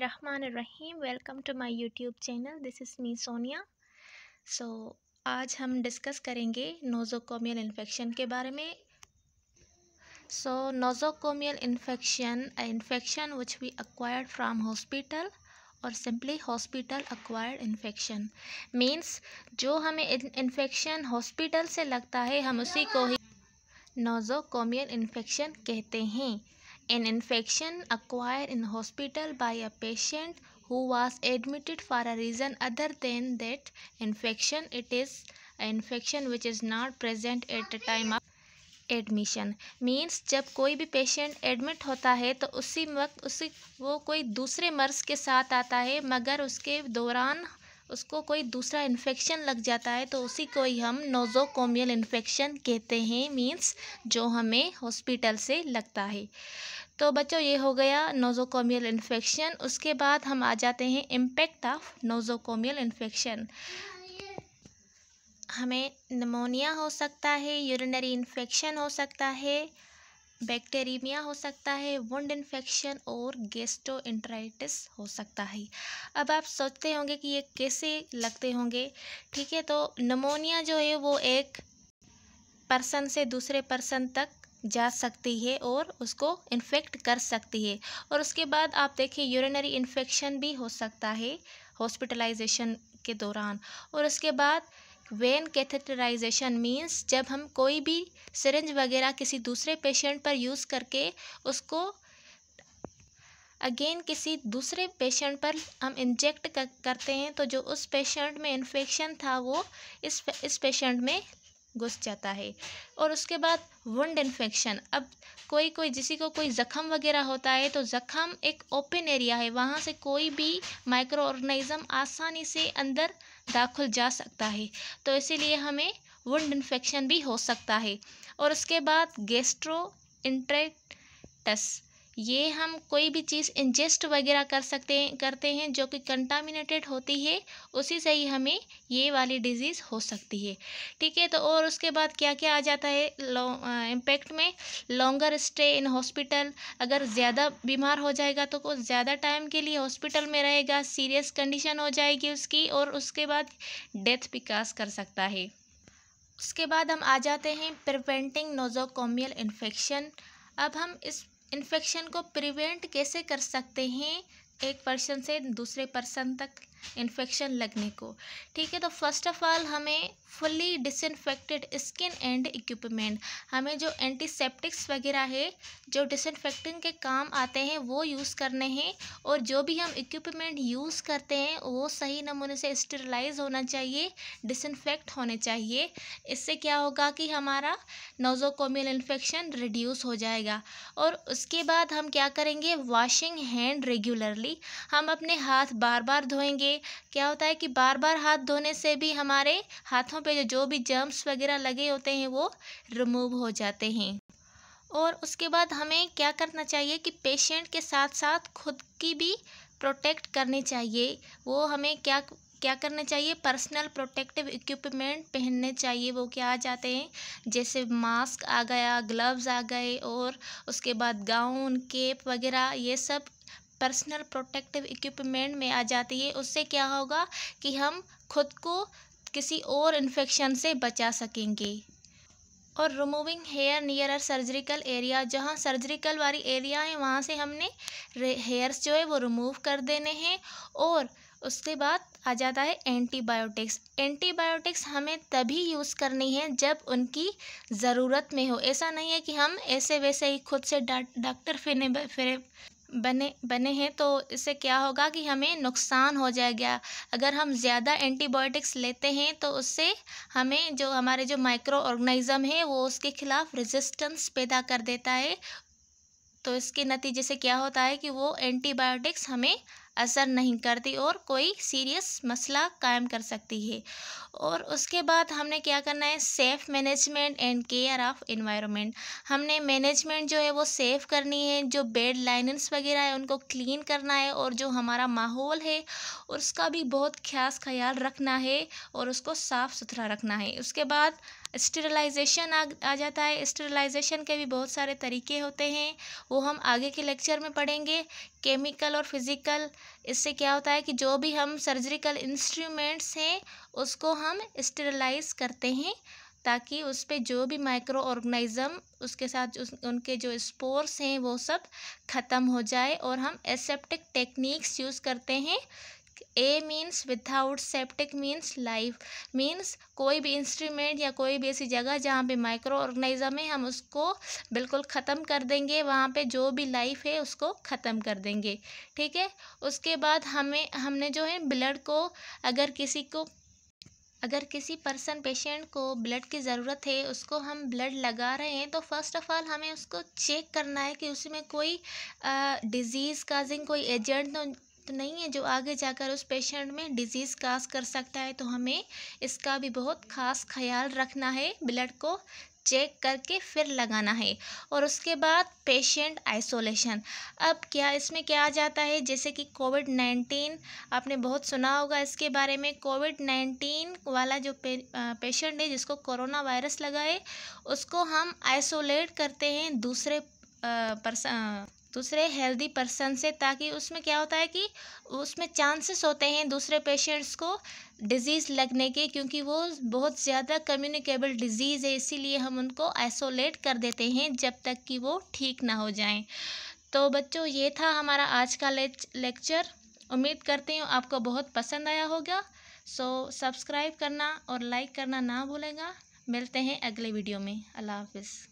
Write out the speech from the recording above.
Rahim welcome to my YouTube channel this is me Sonia so आज हम discuss करेंगे nosocomial infection के बारे में so nosocomial infection infection which we acquired from hospital और simply hospital acquired infection means जो हमें इन्फेक्शन हॉस्पिटल से लगता है हम उसी को ही नोज़ोकोमियल इन्फेक्शन कहते हैं an infection acquired in hospital by a patient who was admitted for a reason other than that infection it is an infection which is not present at the time of admission means जब कोई भी patient admit होता है तो उसी वक्त उसी वो कोई दूसरे मर्ज के साथ आता है मगर उसके दौरान उसको कोई दूसरा इन्फेक्शन लग जाता है तो उसी को ही हम नोज़ोकोमियल इन्फेक्शन कहते हैं मींस जो हमें हॉस्पिटल से लगता है तो बच्चों ये हो गया नोज़ोकोमियल इन्फेक्शन उसके बाद हम आ जाते हैं इम्पेक्ट ऑफ नोज़ोकोमियल इन्फेक्शन हमें निमोनिया हो सकता है यूरिनरी इन्फेक्शन हो सकता है बैक्टेरीमिया हो सकता है वुंड इन्फेक्शन और गेस्टो इंट्राइटिस हो सकता है अब आप सोचते होंगे कि ये कैसे लगते होंगे ठीक है तो नमोनिया जो है वो एक पर्सन से दूसरे पर्सन तक जा सकती है और उसको इन्फेक्ट कर सकती है और उसके बाद आप देखें यूरिनरी इन्फेक्शन भी हो सकता है हॉस्पिटलाइजेशन के दौरान और उसके बाद वेन कैथेटराइजेशन मीन्स जब हम कोई भी सिरिंज वगैरह किसी दूसरे पेशेंट पर यूज़ करके उसको अगेन किसी दूसरे पेशेंट पर हम इंजेक्ट कर, करते हैं तो जो उस पेशेंट में इन्फेक्शन था वो इस इस पेशेंट में घुस जाता है और उसके बाद वुंड इन्फेक्शन अब कोई कोई जिसी को कोई ज़ख़म वगैरह होता है तो ज़ख़म एक ओपन एरिया है वहाँ से कोई भी माइक्रो ऑर्गेनिज्म आसानी से अंदर दाखिल जा सकता है तो इसीलिए हमें वुंड इन्फेक्शन भी हो सकता है और उसके बाद गेस्ट्रो इंट्रेटस ये हम कोई भी चीज़ इंजेस्ट वगैरह कर सकते हैं करते हैं जो कि कंटामिनेटेड होती है उसी से ही हमें ये वाली डिजीज़ हो सकती है ठीक है तो और उसके बाद क्या क्या आ जाता है इम्पेक्ट में लॉन्गर स्टे इन हॉस्पिटल अगर ज़्यादा बीमार हो जाएगा तो कुछ ज़्यादा टाइम के लिए हॉस्पिटल में रहेगा सीरियस कंडीशन हो जाएगी उसकी और उसके बाद डेथ विकास कर सकता है उसके बाद हम आ जाते हैं प्रिवेंटिंग नोजोकोमियल इन्फेक्शन अब हम इस इन्फेक्शन को प्रिवेंट कैसे कर सकते हैं एक पर्सन से दूसरे पर्सन तक इन्फेक्शन लगने को ठीक है तो फर्स्ट ऑफ ऑल हमें fully disinfected skin and equipment हमें जो एंटीसेप्टिक्स वगैरह है जो डिसइनफेक्टिंग के काम आते हैं वो यूज़ करने हैं और जो भी हम इक्विपमेंट यूज़ करते हैं वो सही नमूने से स्टरलाइज होना चाहिए डिसइनफेक्ट होने चाहिए इससे क्या होगा कि हमारा नोजोकोमियल इन्फेक्शन रिड्यूस हो जाएगा और उसके बाद हम क्या करेंगे वॉशिंग हैंड रेगुलरली हम अपने हाथ बार बार धोएंगे क्या होता है कि बार बार हाथ धोने से भी हमारे हाथों पे जो भी जर्म्स वगैरह लगे होते हैं वो रिमूव हो जाते हैं और उसके बाद हमें क्या करना चाहिए कि पेशेंट के साथ साथ खुद की भी प्रोटेक्ट करनी चाहिए वो हमें क्या क्या करना चाहिए पर्सनल प्रोटेक्टिव इक्विपमेंट पहनने चाहिए वो क्या आ जाते हैं जैसे मास्क आ गया ग्लव्स आ गए और उसके बाद गाउन केप वगैरह ये सब पर्सनल प्रोटेक्टिव इक्विपमेंट में आ जाती है उससे क्या होगा कि हम खुद को किसी और इन्फेक्शन से बचा सकेंगे और removing hair near are surgerical area जहाँ सर्जरिकल वाली एरिया है वहाँ से हमने हेयर्स जो है वो रिमूव कर देने हैं और उसके बाद आ जाता है एंटीबायोटिक्स एंटीबायोटिक्स हमें तभी यूज़ करनी है जब उनकी ज़रूरत में हो ऐसा नहीं है कि हम ऐसे वैसे ही खुद से डॉक्टर फिर बने बने हैं तो इससे क्या होगा कि हमें नुकसान हो जाएगा अगर हम ज़्यादा एंटीबायोटिक्स लेते हैं तो उससे हमें जो हमारे जो माइक्रो ऑर्गेनिज़म है वो उसके खिलाफ रेजिस्टेंस पैदा कर देता है तो इसके नतीजे से क्या होता है कि वो एंटीबायोटिक्स हमें असर नहीं करती और कोई सीरियस मसला कायम कर सकती है और उसके बाद हमने क्या करना है safe management and care of environment हमने मैनेजमेंट जो है वो सेफ़ करनी है जो बेड लाइनस वगैरह है उनको क्लीन करना है और जो हमारा माहौल है उसका भी बहुत खास ख्याल रखना है और उसको साफ़ सुथरा रखना है उसके बाद स्टेरलाइजेशन आ आ जाता है स्टेरलाइजेशन के भी बहुत सारे तरीके होते हैं वो हम आगे के लेक्चर में पढ़ेंगे केमिकल और फिज़िकल इससे क्या होता है कि जो भी हम सर्जरिकल इंस्ट्रूमेंट्स हैं उसको हम स्टेरलाइज करते हैं ताकि उस पर जो भी माइक्रो ऑर्गेनिज़म उसके साथ उस, उनके जो स्पोर्स हैं वो सब ख़त्म हो जाए और हम एसेप्टिक टेक्निक्स यूज़ करते हैं A means without septic means life means कोई भी इंस्ट्रूमेंट या कोई भी ऐसी जगह जहाँ पे माइक्रो ऑर्गेनाइज़म है हम उसको बिल्कुल ख़त्म कर देंगे वहाँ पे जो भी लाइफ है उसको ख़त्म कर देंगे ठीक है उसके बाद हमें हमने जो है ब्लड को अगर किसी को अगर किसी पर्सन पेशेंट को ब्लड की ज़रूरत है उसको हम ब्लड लगा रहे हैं तो फ़र्स्ट ऑफ़ ऑल हमें उसको चेक करना है कि उसमें कोई डिज़ीज़ काजिंग कोई एजेंट तो तो नहीं है जो आगे जाकर उस पेशेंट में डिजीज़ काज कर सकता है तो हमें इसका भी बहुत खास ख्याल रखना है ब्लड को चेक करके फिर लगाना है और उसके बाद पेशेंट आइसोलेशन अब क्या इसमें क्या आ जाता है जैसे कि कोविड नाइन्टीन आपने बहुत सुना होगा इसके बारे में कोविड नाइन्टीन वाला जो पे, पेशेंट है जिसको कोरोना वायरस लगा है उसको हम आइसोलेट करते हैं दूसरे पर्सन दूसरे हेल्दी पर्सन से ताकि उसमें क्या होता है कि उसमें चांसेस होते हैं दूसरे पेशेंट्स को डिजीज़ लगने के क्योंकि वो बहुत ज़्यादा कम्युनिकेबल डिजीज़ है इसीलिए हम उनको आइसोलेट कर देते हैं जब तक कि वो ठीक ना हो जाएं तो बच्चों ये था हमारा आज का लेक्चर उम्मीद करती हूँ आपको बहुत पसंद आया होगा सो सब्सक्राइब करना और लाइक करना ना भूलेगा मिलते हैं अगले वीडियो में अल्लाह हाफिज़